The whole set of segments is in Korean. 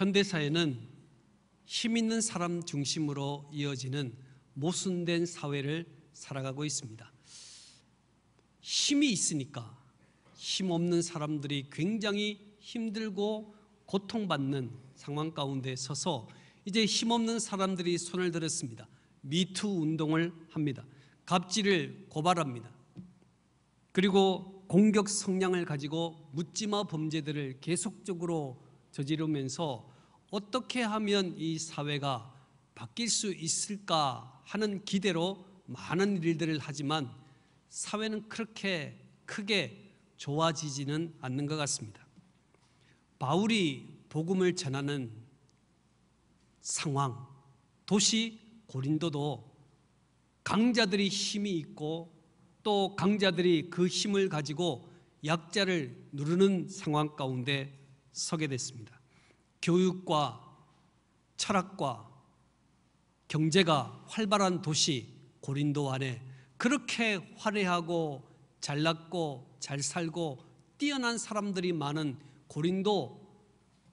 현대사회는 힘 있는 사람 중심으로 이어지는 모순된 사회를 살아가고 있습니다. 힘이 있으니까 힘 없는 사람들이 굉장히 힘들고 고통받는 상황 가운데 서서 이제 힘없는 사람들이 손을 들었습니다. 미투 운동을 합니다. 갑질을 고발합니다. 그리고 공격 성향을 가지고 묻지마 범죄들을 계속적으로 저지르면서 어떻게 하면 이 사회가 바뀔 수 있을까 하는 기대로 많은 일들을 하지만 사회는 그렇게 크게 좋아지지는 않는 것 같습니다. 바울이 복음을 전하는 상황, 도시 고린도도 강자들이 힘이 있고 또 강자들이 그 힘을 가지고 약자를 누르는 상황 가운데 서게 됐습니다. 교육과 철학과 경제가 활발한 도시 고린도 안에 그렇게 화려하고 잘났고 잘 살고 뛰어난 사람들이 많은 고린도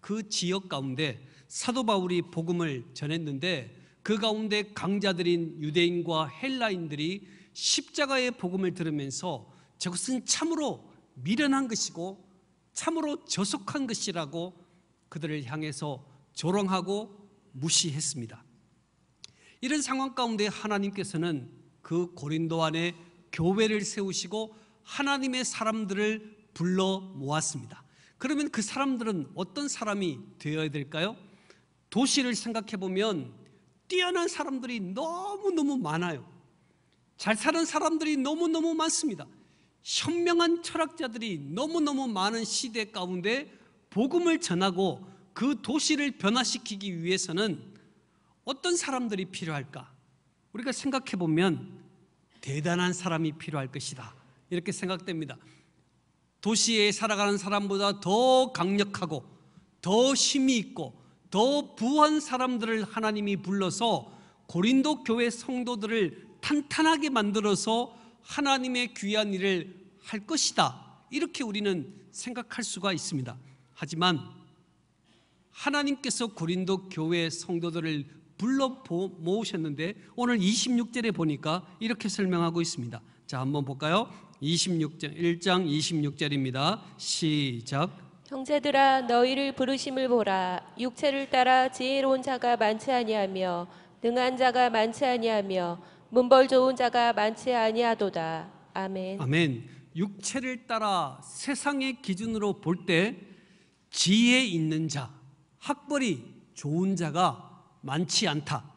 그 지역 가운데 사도 바울이 복음을 전했는데 그 가운데 강자들인 유대인과 헬라인들이 십자가의 복음을 들으면서 저것은 참으로 미련한 것이고 참으로 저속한 것이라고 그들을 향해서 조롱하고 무시했습니다. 이런 상황 가운데 하나님께서는 그 고린도 안에 교회를 세우시고 하나님의 사람들을 불러 모았습니다. 그러면 그 사람들은 어떤 사람이 되어야 될까요? 도시를 생각해 보면 뛰어난 사람들이 너무너무 많아요. 잘 사는 사람들이 너무너무 많습니다. 현명한 철학자들이 너무너무 많은 시대 가운데 복음을 전하고 그 도시를 변화시키기 위해서는 어떤 사람들이 필요할까? 우리가 생각해 보면 대단한 사람이 필요할 것이다. 이렇게 생각됩니다. 도시에 살아가는 사람보다 더 강력하고 더 힘이 있고 더 부한 사람들을 하나님이 불러서 고린도 교회 성도들을 탄탄하게 만들어서 하나님의 귀한 일을 할 것이다. 이렇게 우리는 생각할 수가 있습니다. 하지만 하나님께서 고린도 교회 성도들을 불러 모으셨는데 오늘 26절에 보니까 이렇게 설명하고 있습니다. 자, 한번 볼까요? 26장 1장 26절입니다. 시작. 형제들아 너희를 부르심을 보라 육체를 따라 지혜로운 자가 많지 아니하며 능한 자가 많지 아니하며 문벌 좋은 자가 많지 아니하도다. 아멘. 아멘. 육체를 따라 세상의 기준으로 볼때 지혜 있는 자, 학벌이 좋은 자가 많지 않다.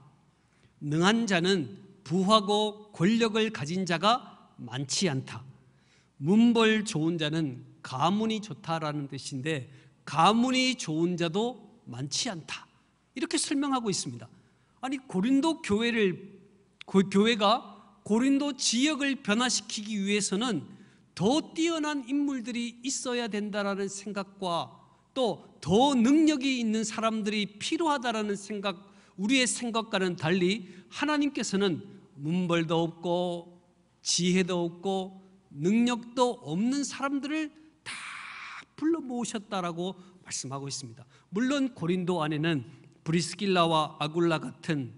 능한 자는 부하고 권력을 가진 자가 많지 않다. 문벌 좋은 자는 가문이 좋다라는 뜻인데 가문이 좋은 자도 많지 않다. 이렇게 설명하고 있습니다. 아니 고린도 교회를 교회가 고린도 지역을 변화시키기 위해서는 더 뛰어난 인물들이 있어야 된다라는 생각과 또더 능력이 있는 사람들이 필요하다라는 생각 우리의 생각과는 달리 하나님께서는 문벌도 없고 지혜도 없고 능력도 없는 사람들을 다 불러 모으셨다라고 말씀하고 있습니다. 물론 고린도 안에는 브리스길라와 아굴라 같은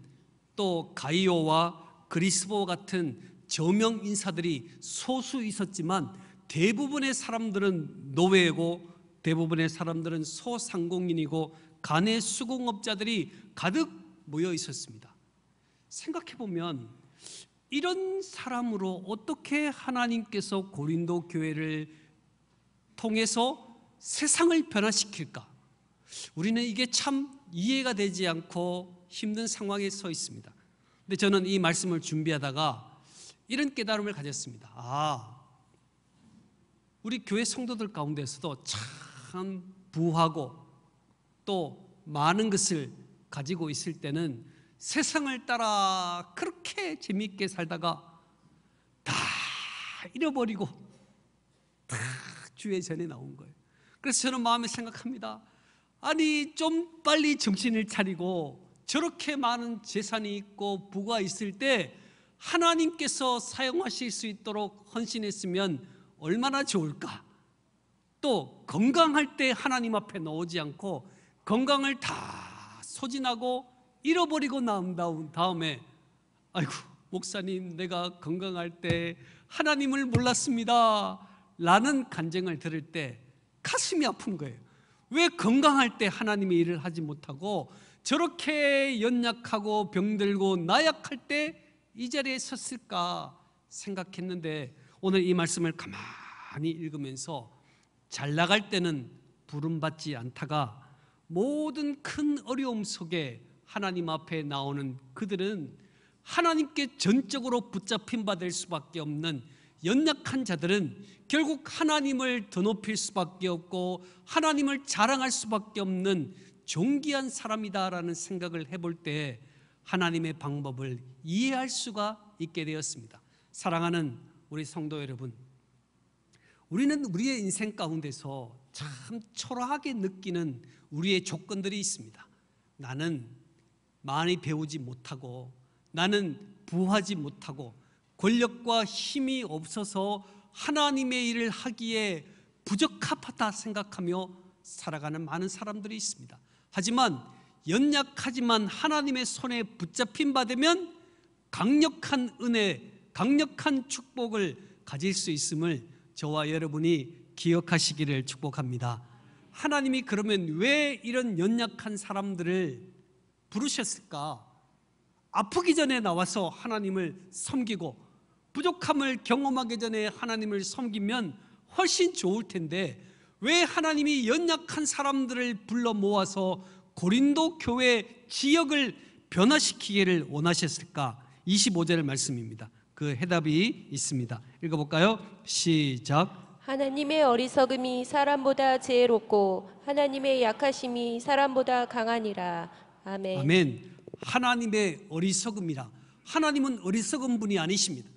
또 가이오와 그리스보 같은 저명 인사들이 소수 있었지만 대부분의 사람들은 노예고 대부분의 사람들은 소상공인이고 간의 수공업자들이 가득 모여 있었습니다. 생각해 보면 이런 사람으로 어떻게 하나님께서 고린도 교회를 통해서 세상을 변화시킬까? 우리는 이게 참 이해가 되지 않고 힘든 상황에 서 있습니다. 근데 저는 이 말씀을 준비하다가 이런 깨달음을 가졌습니다. 아, 우리 교회 성도들 가운데서도 참참 부하고 또 많은 것을 가지고 있을 때는 세상을 따라 그렇게 재미있게 살다가 다 잃어버리고 다 주의 전에 나온 거예요. 그래서 저는 마음에 생각합니다. 아니 좀 빨리 정신을 차리고 저렇게 많은 재산이 있고 부가 있을 때 하나님께서 사용하실 수 있도록 헌신했으면 얼마나 좋을까? 또 건강할 때 하나님 앞에 나오지 않고 건강을 다 소진하고 잃어버리고 나온 다음에 아이고 목사님 내가 건강할 때 하나님을 몰랐습니다 라는 간증을 들을 때 가슴이 아픈 거예요 왜 건강할 때 하나님의 일을 하지 못하고 저렇게 연약하고 병들고 나약할 때 이 자리에 섰을까 생각했는데 오늘 이 말씀을 가만히 읽으면서 잘 나갈 때는 부름받지 않다가 모든 큰 어려움 속에 하나님 앞에 나오는 그들은 하나님께 전적으로 붙잡힌 받을 수밖에 없는 연약한 자들은 결국 하나님을 더 높일 수밖에 없고 하나님을 자랑할 수밖에 없는 존귀한 사람이다라는 생각을 해볼 때 하나님의 방법을 이해할 수가 있게 되었습니다. 사랑하는 우리 성도 여러분, 우리는 우리의 인생 가운데서 참 초라하게 느끼는 우리의 조건들이 있습니다. 나는 많이 배우지 못하고 나는 부하지 못하고 권력과 힘이 없어서 하나님의 일을 하기에 부적합하다 생각하며 살아가는 많은 사람들이 있습니다. 하지만 연약하지만 하나님의 손에 붙잡힌 바 되면 강력한 은혜, 강력한 축복을 가질 수 있음을 저와 여러분이 기억하시기를 축복합니다. 하나님이 그러면 왜 이런 연약한 사람들을 부르셨을까? 아프기 전에 나와서 하나님을 섬기고 부족함을 경험하기 전에 하나님을 섬기면 훨씬 좋을 텐데 왜 하나님이 연약한 사람들을 불러 모아서 고린도 교회 지역을 변화시키기를 원하셨을까? 25절 말씀입니다. 그 해답이 있습니다. 읽어볼까요? 시작. 하나님의 어리석음이 사람보다 지혜롭고 하나님의 약하심이 사람보다 강하니라. 아멘. 아멘. 하나님의 어리석음이라. 하나님은 어리석은 분이 아니십니다.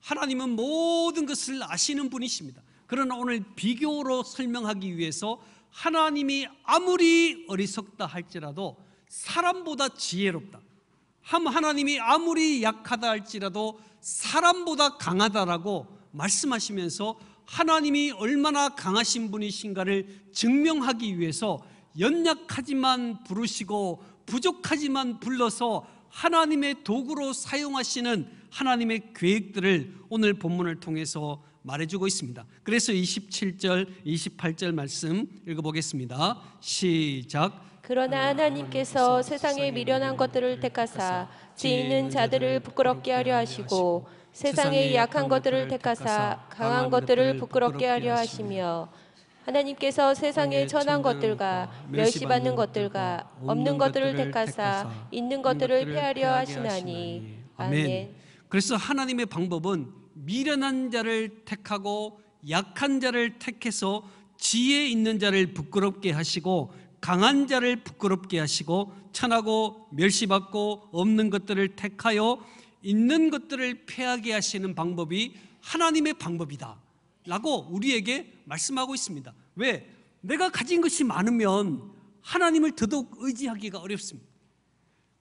하나님은 모든 것을 아시는 분이십니다. 그러나 오늘 비교로 설명하기 위해서 하나님이 아무리 어리석다 할지라도 사람보다 지혜롭다. 하나님이 아무리 약하다 할지라도 사람보다 강하다라고 말씀하시면서 하나님이 얼마나 강하신 분이신가를 증명하기 위해서 연약하지만 부르시고 부족하지만 불러서 하나님의 도구로 사용하시는 하나님의 계획들을 오늘 본문을 통해서 말해주고 있습니다. 그래서 27절, 28절 말씀 읽어보겠습니다. 시작. 그러나 음, 하나님께서 세상에 미련한 것들을 택하사 지 있는 자들을 부끄럽게 하려 하시고 세상에 약한 것들을 택하사 강한 것들을 부끄럽게 하려 하시며 하나님께서 세상에 천한 것들과 어, 멸시받는 것들과 없는 것들을 택하사 있는 것들을 폐하려 하시나니 아멘. 그래서 하나님의 방법은 미련한 자를 택하고 약한 자를 택해서 지혜 있는 자를 부끄럽게 하시고 강한 자를 부끄럽게 하시고 천하고 멸시받고 없는 것들을 택하여 있는 것들을 폐하게 하시는 방법이 하나님의 방법이다 라고 우리에게 말씀하고 있습니다 왜? 내가 가진 것이 많으면 하나님을 더더욱 의지하기가 어렵습니다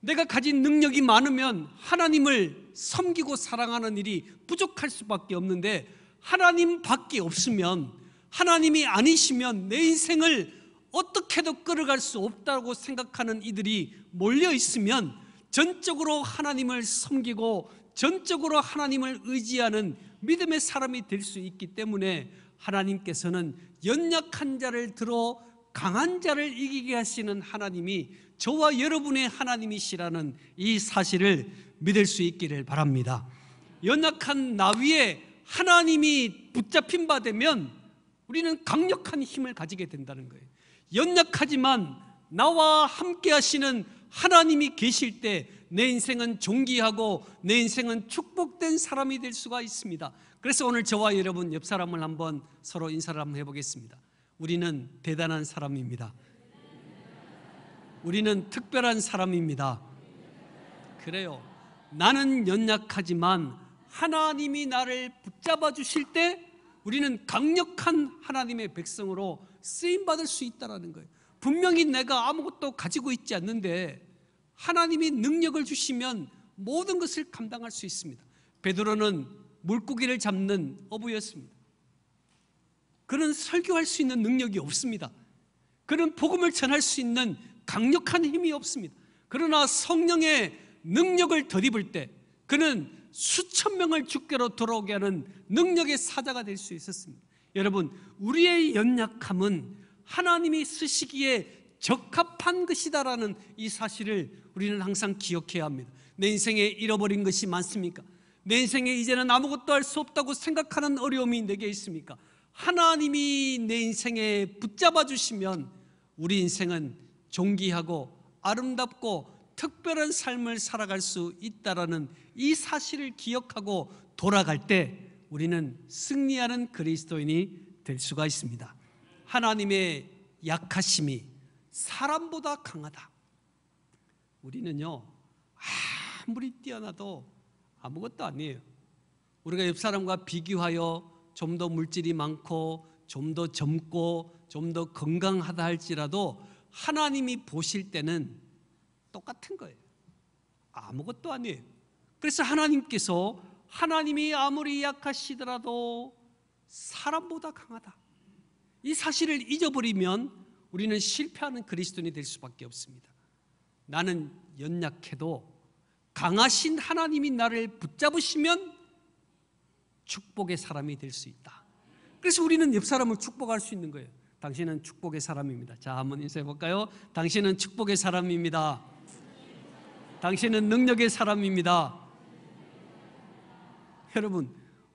내가 가진 능력이 많으면 하나님을 섬기고 사랑하는 일이 부족할 수밖에 없는데 하나님밖에 없으면 하나님이 아니시면 내 인생을 어떻게도 끌어갈 수 없다고 생각하는 이들이 몰려 있으면 전적으로 하나님을 섬기고 전적으로 하나님을 의지하는 믿음의 사람이 될 수 있기 때문에 하나님께서는 연약한 자를 들어 강한 자를 이기게 하시는 하나님이 저와 여러분의 하나님이시라는 이 사실을 믿을 수 있기를 바랍니다. 연약한 나 위에 하나님이 붙잡힌 바 되면 우리는 강력한 힘을 가지게 된다는 거예요. 연약하지만 나와 함께 하시는 하나님이 계실 때 내 인생은 존귀하고 내 인생은 축복된 사람이 될 수가 있습니다. 그래서 오늘 저와 여러분 옆 사람을 한번 서로 인사를 한번 해보겠습니다. 우리는 대단한 사람입니다. 우리는 특별한 사람입니다. 그래요. 나는 연약하지만 하나님이 나를 붙잡아 주실 때 우리는 강력한 하나님의 백성으로 쓰임 받을 수 있다라는 거예요. 분명히 내가 아무것도 가지고 있지 않는데 하나님이 능력을 주시면 모든 것을 감당할 수 있습니다. 베드로는 물고기를 잡는 어부였습니다. 그는 설교할 수 있는 능력이 없습니다. 그는 복음을 전할 수 있는 강력한 힘이 없습니다. 그러나 성령의 능력을 덧입을 때 그는 수천 명을 주께로 돌아오게 하는 능력의 사자가 될 수 있었습니다. 여러분, 우리의 연약함은 하나님이 쓰시기에 적합한 것이다라는 이 사실을 우리는 항상 기억해야 합니다. 내 인생에 잃어버린 것이 많습니까? 내 인생에 이제는 아무것도 할 수 없다고 생각하는 어려움이 내게 있습니까? 하나님이 내 인생에 붙잡아 주시면 우리 인생은 존귀하고 아름답고 특별한 삶을 살아갈 수 있다라는 이 사실을 기억하고 돌아갈 때 우리는 승리하는 그리스도인이 될 수가 있습니다. 하나님의 약하심이 사람보다 강하다. 우리는요, 아무리 뛰어나도 아무것도 아니에요. 우리가 옆 사람과 비교하여 좀 더 물질이 많고, 좀 더 젊고, 좀 더 건강하다 할지라도 하나님이 보실 때는 똑같은 거예요. 아무것도 아니에요. 그래서 하나님께서 하나님이 아무리 약하시더라도 사람보다 강하다. 이 사실을 잊어버리면 우리는 실패하는 그리스도인이 될 수밖에 없습니다. 나는 연약해도 강하신 하나님이 나를 붙잡으시면 축복의 사람이 될 수 있다. 그래서 우리는 옆 사람을 축복할 수 있는 거예요. 당신은 축복의 사람입니다. 자, 한번 인사해 볼까요? 당신은 축복의 사람입니다. 당신은 능력의 사람입니다. 여러분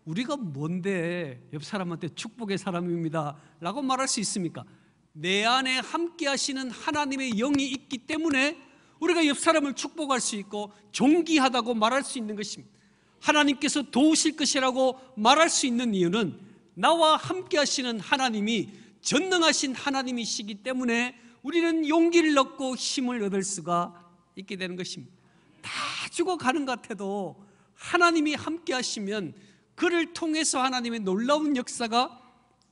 우리가 뭔데 옆 사람한테 축복의 사람입니다 라고 말할 수 있습니까? 내 안에 함께 하시는 하나님의 영이 있기 때문에 우리가 옆 사람을 축복할 수 있고 존귀하다고 말할 수 있는 것입니다 하나님께서 도우실 것이라고 말할 수 있는 이유는 나와 함께 하시는 하나님이 전능하신 하나님이시기 때문에 우리는 용기를 얻고 힘을 얻을 수가 있게 되는 것입니다 다 죽어가는 것 같아도 하나님이 함께 하시면 그를 통해서 하나님의 놀라운 역사가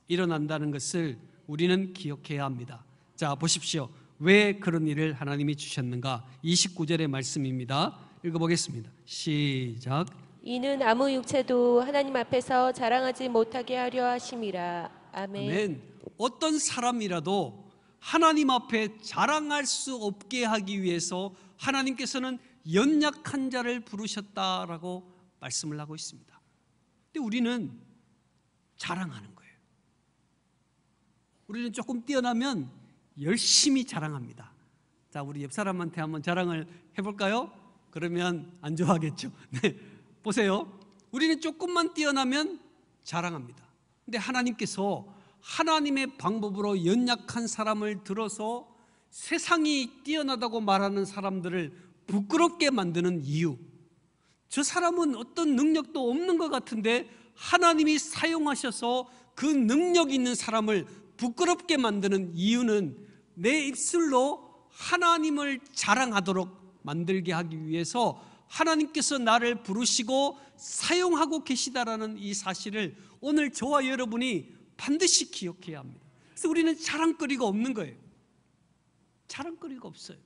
일어난다는 것을 우리는 기억해야 합니다. 자, 보십시오. 왜 그런 일을 하나님이 주셨는가? 29절의 말씀입니다. 읽어보겠습니다. 시작. 이는 아무 육체도 하나님 앞에서 자랑하지 못하게 하려 하심이라. 아멘. 아멘. 어떤 사람이라도 하나님 앞에 자랑할 수 없게 하기 위해서 하나님께서는 연약한 자를 부르셨다라고 말씀을 하고 있습니다. 근데 우리는 자랑하는 거예요. 우리는 조금 뛰어나면 열심히 자랑합니다. 자, 우리 옆 사람한테 한번 자랑을 해볼까요? 그러면 안 좋아하겠죠. 네, 보세요. 우리는 조금만 뛰어나면 자랑합니다. 근데 하나님께서 하나님의 방법으로 연약한 사람을 들어서 세상이 뛰어나다고 말하는 사람들을 부끄럽게 만드는 이유. 저 사람은 어떤 능력도 없는 것 같은데 하나님이 사용하셔서 그 능력 있는 사람을 부끄럽게 만드는 이유는 내 입술로 하나님을 자랑하도록 만들게 하기 위해서 하나님께서 나를 부르시고 사용하고 계시다라는 이 사실을 오늘 저와 여러분이 반드시 기억해야 합니다. 그래서 우리는 자랑거리가 없는 거예요. 자랑거리가 없어요.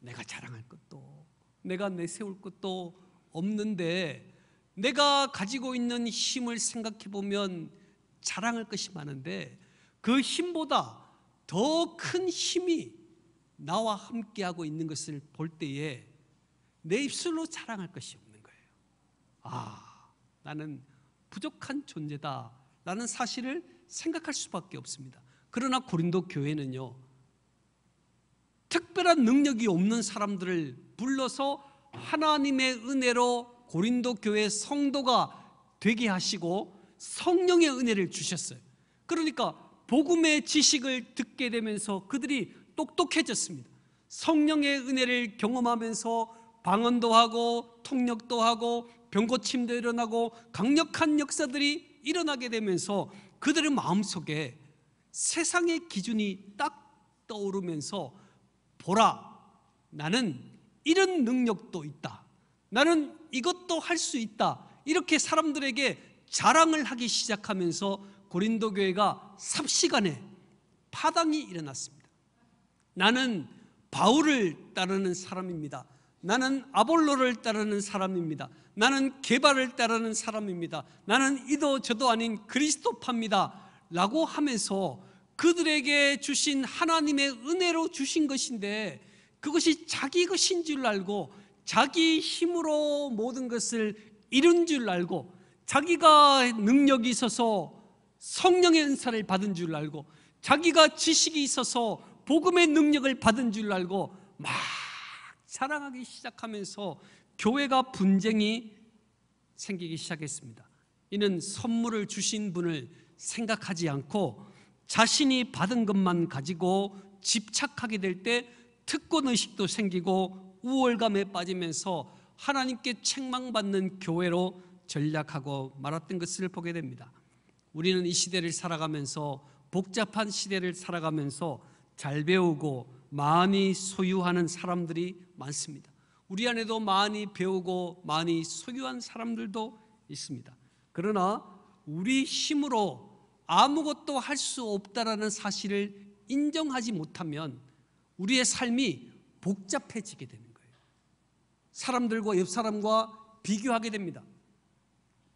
내가 자랑할 것도, 내가 내세울 것도 없는데, 내가 가지고 있는 힘을 생각해 보면 자랑할 것이 많은데, 그 힘보다 더 큰 힘이 나와 함께하고 있는 것을 볼 때에 내 입술로 자랑할 것이 없는 거예요. 아, 나는 부족한 존재다. 라는 사실을 생각할 수밖에 없습니다. 그러나 고린도 교회는요, 특별한 능력이 없는 사람들을 불러서 하나님의 은혜로 고린도 교회 성도가 되게 하시고 성령의 은혜를 주셨어요. 그러니까 복음의 지식을 듣게 되면서 그들이 똑똑해졌습니다. 성령의 은혜를 경험하면서 방언도 하고 통역도 하고 병고침도 일어나고 강력한 역사들이 일어나게 되면서 그들의 마음속에 세상의 기준이 딱 떠오르면서 보라 나는 이런 능력도 있다 나는 이것도 할 수 있다 이렇게 사람들에게 자랑을 하기 시작하면서 고린도 교회가 삽시간에 파당이 일어났습니다 나는 바울을 따르는 사람입니다 나는 아볼로를 따르는 사람입니다 나는 개발을 따르는 사람입니다. 나는 이도 저도 아닌 그리스도파입니다. 라고 하면서 그들에게 주신 하나님의 은혜로 주신 것인데 그것이 자기 것인 줄 알고 자기 힘으로 모든 것을 이룬 줄 알고 자기가 능력이 있어서 성령의 은사를 받은 줄 알고 자기가 지식이 있어서 복음의 능력을 받은 줄 알고 막 사랑하기 시작하면서 교회가 분쟁이 생기기 시작했습니다. 이는 선물을 주신 분을 생각하지 않고 자신이 받은 것만 가지고 집착하게 될 때 특권 의식도 생기고 우월감에 빠지면서 하나님께 책망받는 교회로 전략하고 말았던 것을 보게 됩니다. 우리는 이 시대를 살아가면서 복잡한 시대를 살아가면서 잘 배우고 많이 소유하는 사람들이 많습니다. 우리 안에도 많이 배우고 많이 소유한 사람들도 있습니다. 그러나 우리 힘으로 아무것도 할 수 없다라는 사실을 인정하지 못하면 우리의 삶이 복잡해지게 되는 거예요. 사람들과 옆 사람과 비교하게 됩니다.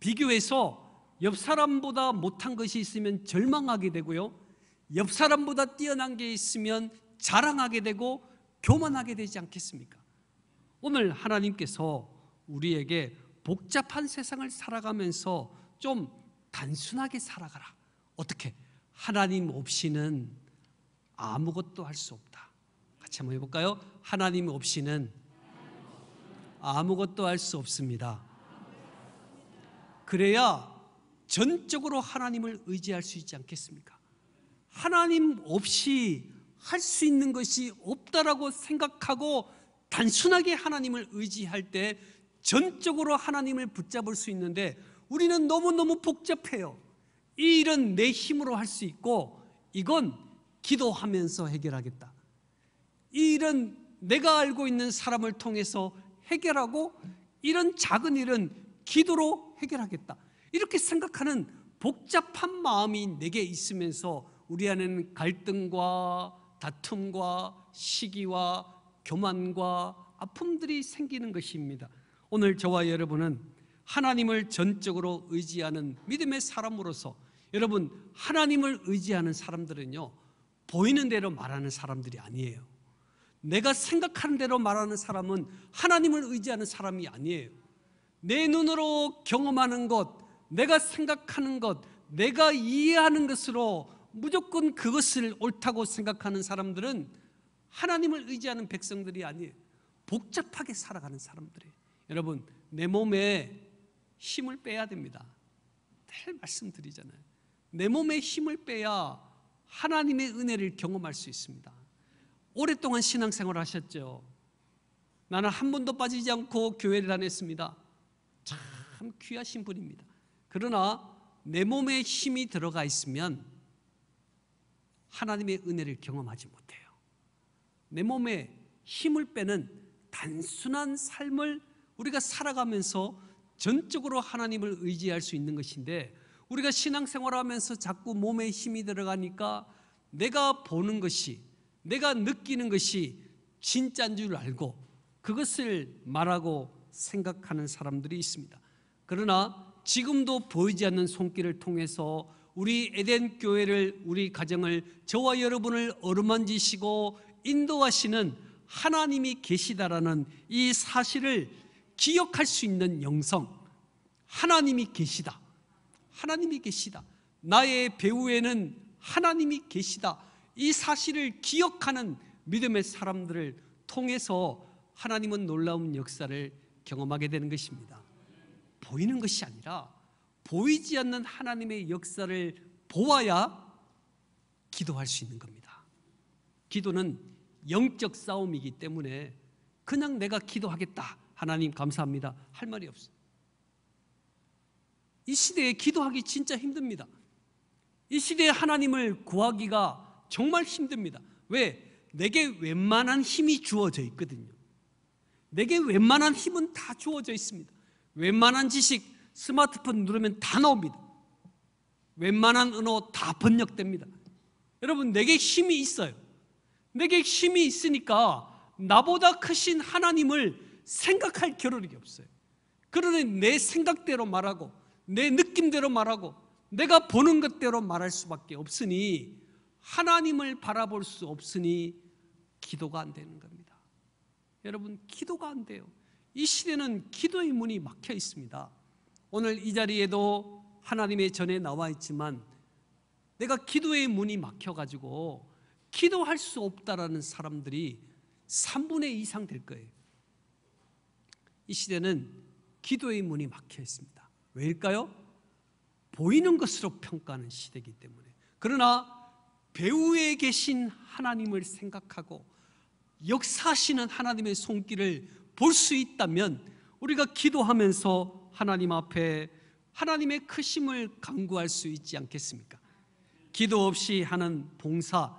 비교해서 옆 사람보다 못한 것이 있으면 절망하게 되고요. 옆 사람보다 뛰어난 게 있으면 자랑하게 되고 교만하게 되지 않겠습니까? 오늘 하나님께서 우리에게 복잡한 세상을 살아가면서 좀 단순하게 살아가라. 어떻게? 하나님 없이는 아무것도 할 수 없다. 같이 한번 해볼까요? 하나님 없이는 아무것도 할 수 없습니다. 그래야 전적으로 하나님을 의지할 수 있지 않겠습니까? 하나님 없이 할 수 있는 것이 없다라고 생각하고 단순하게 하나님을 의지할 때 전적으로 하나님을 붙잡을 수 있는데 우리는 너무너무 복잡해요. 이 일은 내 힘으로 할 수 있고 이건 기도하면서 해결하겠다. 이 일은 내가 알고 있는 사람을 통해서 해결하고 이런 작은 일은 기도로 해결하겠다. 이렇게 생각하는 복잡한 마음이 내게 있으면서 우리 안에는 갈등과 다툼과 시기와 교만과 아픔들이 생기는 것입니다. 오늘 저와 여러분은 하나님을 전적으로 의지하는 믿음의 사람으로서 여러분 하나님을 의지하는 사람들은요 보이는 대로 말하는 사람들이 아니에요. 내가 생각하는 대로 말하는 사람은 하나님을 의지하는 사람이 아니에요. 내 눈으로 경험하는 것, 내가 생각하는 것, 내가 이해하는 것으로 무조건 그것을 옳다고 생각하는 사람들은 하나님을 의지하는 백성들이 아니에요. 복잡하게 살아가는 사람들이 여러분 내 몸에 힘을 빼야 됩니다. 늘 말씀드리잖아요. 내 몸에 힘을 빼야 하나님의 은혜를 경험할 수 있습니다. 오랫동안 신앙생활 하셨죠. 나는 한 번도 빠지지 않고 교회를 다녔습니다. 참 귀하신 분입니다. 그러나 내 몸에 힘이 들어가 있으면 하나님의 은혜를 경험하지 못합니다. 내 몸에 힘을 빼는 단순한 삶을 우리가 살아가면서 전적으로 하나님을 의지할 수 있는 것인데 우리가 신앙생활하면서 자꾸 몸에 힘이 들어가니까 내가 보는 것이 내가 느끼는 것이 진짜인 줄 알고 그것을 말하고 생각하는 사람들이 있습니다. 그러나 지금도 보이지 않는 손길을 통해서 우리 에덴 교회를 우리 가정을 저와 여러분을 어루만지시고 인도하시는 하나님이 계시다라는 이 사실을 기억할 수 있는 영성 하나님이 계시다 하나님이 계시다 나의 배후에는 하나님이 계시다 이 사실을 기억하는 믿음의 사람들을 통해서 하나님은 놀라운 역사를 경험하게 되는 것입니다 보이는 것이 아니라 보이지 않는 하나님의 역사를 보아야 기도할 수 있는 겁니다 기도는 영적 싸움이기 때문에 그냥 내가 기도하겠다. 하나님 감사합니다. 할 말이 없어요. 이 시대에 기도하기 진짜 힘듭니다. 이 시대에 하나님을 구하기가 정말 힘듭니다. 왜? 내게 웬만한 힘이 주어져 있거든요. 내게 웬만한 힘은 다 주어져 있습니다. 웬만한 지식 스마트폰 누르면 다 나옵니다. 웬만한 언어 다 번역됩니다. 여러분, 내게 힘이 있어요. 내게 힘이 있으니까 나보다 크신 하나님을 생각할 겨를이 없어요. 그러니 내 생각대로 말하고 내 느낌대로 말하고 내가 보는 것대로 말할 수밖에 없으니 하나님을 바라볼 수 없으니 기도가 안 되는 겁니다. 여러분 기도가 안 돼요. 이 시대는 기도의 문이 막혀 있습니다. 오늘 이 자리에도 하나님의 전에 나와 있지만 내가 기도의 문이 막혀 가지고 기도할 수 없다라는 사람들이 3분의 2 이상 될 거예요. 이 시대는 기도의 문이 막혀 있습니다. 왜일까요? 보이는 것으로 평가하는 시대이기 때문에. 그러나 배후에 계신 하나님을 생각하고 역사하시는 하나님의 손길을 볼 수 있다면 우리가 기도하면서 하나님 앞에 하나님의 크심을 간구할 수 있지 않겠습니까? 기도 없이 하는 봉사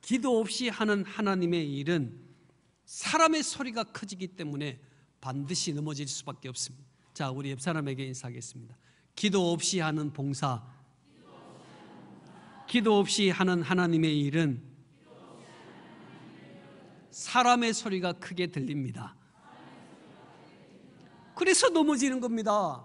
기도 없이 하는 하나님의 일은 사람의 소리가 커지기 때문에 반드시 넘어질 수밖에 없습니다. 자, 우리 옆 사람에게 인사하겠습니다. 기도 없이 하는 봉사, 기도 없이 하는 하나님의 일은 사람의 소리가 크게 들립니다. 그래서 넘어지는 겁니다.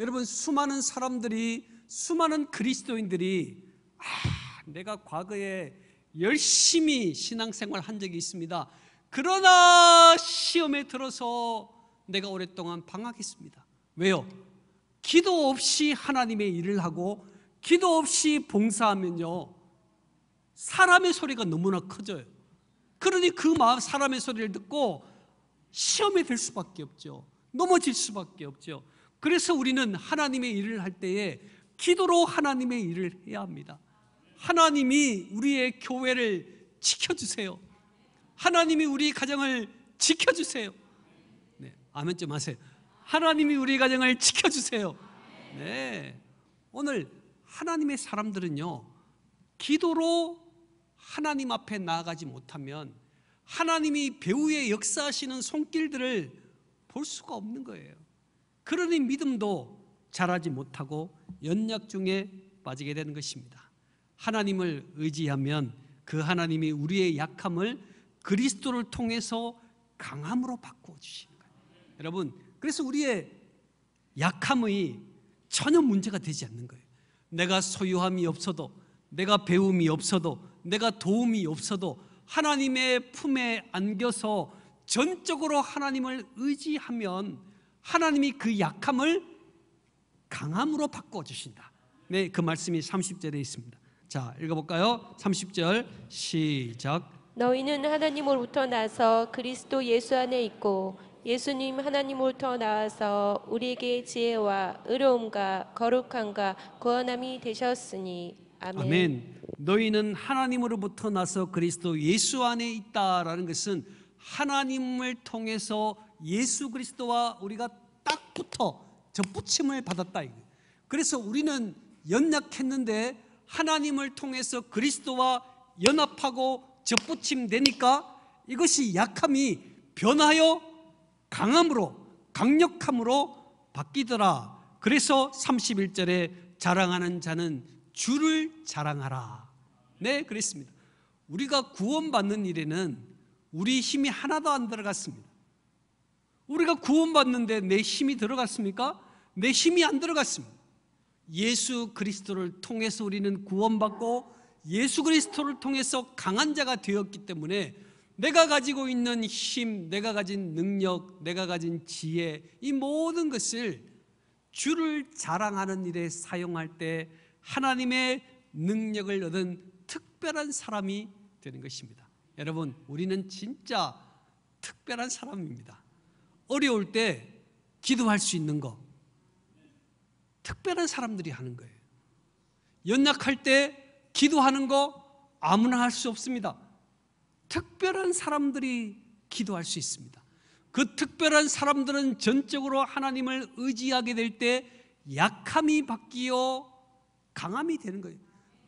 여러분, 수많은 사람들이, 수많은 그리스도인들이, 아, 내가 과거에 열심히 신앙생활 한 적이 있습니다. 그러나 시험에 들어서 내가 오랫동안 방학했습니다. 왜요? 기도 없이 하나님의 일을 하고 기도 없이 봉사하면요. 사람의 소리가 너무나 커져요. 그러니 그 마음 사람의 소리를 듣고 시험에 들 수밖에 없죠. 넘어질 수밖에 없죠. 그래서 우리는 하나님의 일을 할 때에 기도로 하나님의 일을 해야 합니다. 하나님이 우리의 교회를 지켜주세요. 하나님이 우리 가정을 지켜주세요. 네, 아멘 좀 하세요. 하나님이 우리 가정을 지켜주세요. 네. 오늘 하나님의 사람들은요, 기도로 하나님 앞에 나아가지 못하면 하나님이 배우의 역사하시는 손길들을 볼 수가 없는 거예요. 그러니 믿음도 자라지 못하고 연약 중에 빠지게 되는 것입니다. 하나님을 의지하면 그 하나님이 우리의 약함을 그리스도를 통해서 강함으로 바꾸어 주시는 거예요. 여러분, 그래서 우리의 약함이 전혀 문제가 되지 않는 거예요. 내가 소유함이 없어도, 내가 배움이 없어도, 내가 도움이 없어도 하나님의 품에 안겨서 전적으로 하나님을 의지하면 하나님이 그 약함을 강함으로 바꿔 주신다. 네, 그 말씀이 30절에 있습니다. 자, 읽어볼까요? 30절 시작. 너희는 하나님으로부터 나서 그리스도 예수 안에 있고 예수님 하나님으로부터 나와서 우리에게 지혜와 의로움과 거룩함과 구원함이 되셨으니 아멘. 아멘. 너희는 하나님으로부터 나서 그리스도 예수 안에 있다라는 것은 하나님을 통해서 예수 그리스도와 우리가 딱 붙어 접붙임을 받았다. 그래서 우리는 연약했는데 하나님을 통해서 그리스도와 연합하고 접붙임되니까 이것이 약함이 변하여 강함으로 강력함으로 바뀌더라 그래서 31절에 자랑하는 자는 주를 자랑하라 네 그랬습니다 우리가 구원받는 일에는 우리 힘이 하나도 안 들어갔습니다 우리가 구원받는데 내 힘이 들어갔습니까? 내 힘이 안 들어갔습니다 예수 그리스도를 통해서 우리는 구원받고 예수 그리스도를 통해서 강한 자가 되었기 때문에 내가 가지고 있는 힘, 내가 가진 능력, 내가 가진 지혜 이 모든 것을 주를 자랑하는 일에 사용할 때 하나님의 능력을 얻은 특별한 사람이 되는 것입니다. 여러분, 우리는 진짜 특별한 사람입니다. 어려울 때 기도할 수 있는 것, 특별한 사람들이 하는 거예요. 연약할 때 기도하는 거 아무나 할 수 없습니다. 특별한 사람들이 기도할 수 있습니다. 그 특별한 사람들은 전적으로 하나님을 의지하게 될 때 약함이 바뀌어 강함이 되는 거예요.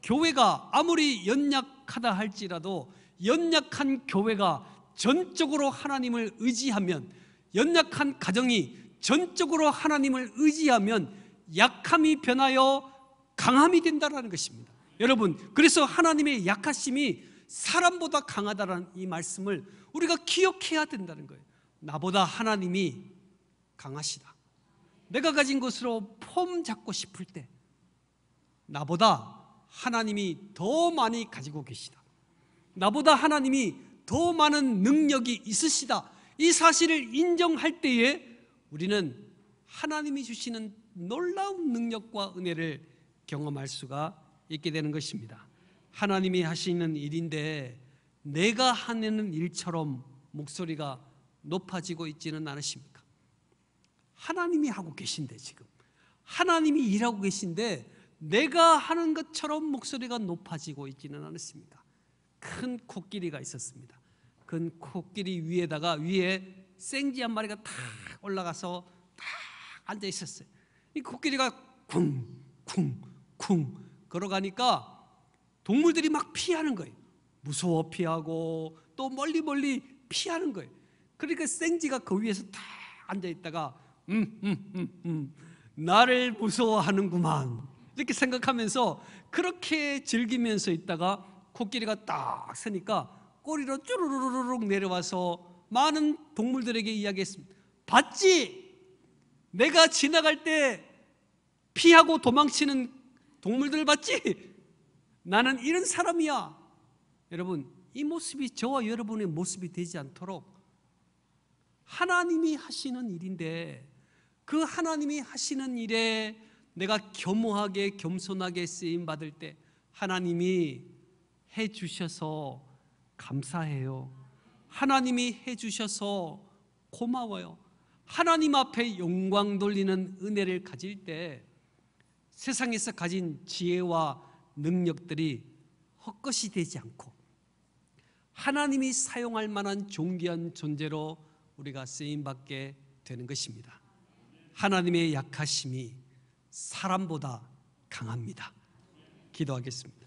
교회가 아무리 연약하다 할지라도 연약한 교회가 전적으로 하나님을 의지하면 연약한 가정이 전적으로 하나님을 의지하면 약함이 변하여 강함이 된다라는 것입니다. 여러분, 그래서 하나님의 약하심이 사람보다 강하다라는 이 말씀을 우리가 기억해야 된다는 거예요. 나보다 하나님이 강하시다. 내가 가진 것으로 폼 잡고 싶을 때 나보다 하나님이 더 많이 가지고 계시다. 나보다 하나님이 더 많은 능력이 있으시다. 이 사실을 인정할 때에 우리는 하나님이 주시는 놀라운 능력과 은혜를 경험할 수가 있게 되는 것입니다. 하나님이 하시는 일인데 내가 하는 일처럼 목소리가 높아지고 있지는 않으십니까? 하나님이 하고 계신데 지금 하나님이 일하고 계신데 내가 하는 것처럼 목소리가 높아지고 있지는 않았습니다. 큰 코끼리가 있었습니다. 큰 코끼리 위에다가 위에 생쥐 한 마리가 탁 올라가서 탁 앉아 있었어요. 이 코끼리가 쿵쿵쿵 걸어가니까 동물들이 막 피하는 거예요. 무서워 피하고 또 멀리 멀리 피하는 거예요. 그러니까 생쥐가 그 위에서 다 앉아 있다가 음 음, 음, 음. 나를 무서워하는구만 이렇게 생각하면서 그렇게 즐기면서 있다가 코끼리가 딱 서니까 꼬리로 쭈루루르륵 내려와서 많은 동물들에게 이야기했습니다. 봤지? 내가 지나갈 때 피하고 도망치는 동물들 봤지? 나는 이런 사람이야. 여러분, 이 모습이 저와 여러분의 모습이 되지 않도록 하나님이 하시는 일인데 그 하나님이 하시는 일에 내가 겸허하게 겸손하게 쓰임 받을 때 하나님이 해 주셔서 감사해요. 하나님이 해 주셔서 고마워요. 하나님 앞에 영광 돌리는 은혜를 가질 때 세상에서 가진 지혜와 능력들이 헛것이 되지 않고 하나님이 사용할 만한 존귀한 존재로 우리가 쓰임받게 되는 것입니다. 하나님의 약하심이 사람보다 강합니다. 기도하겠습니다.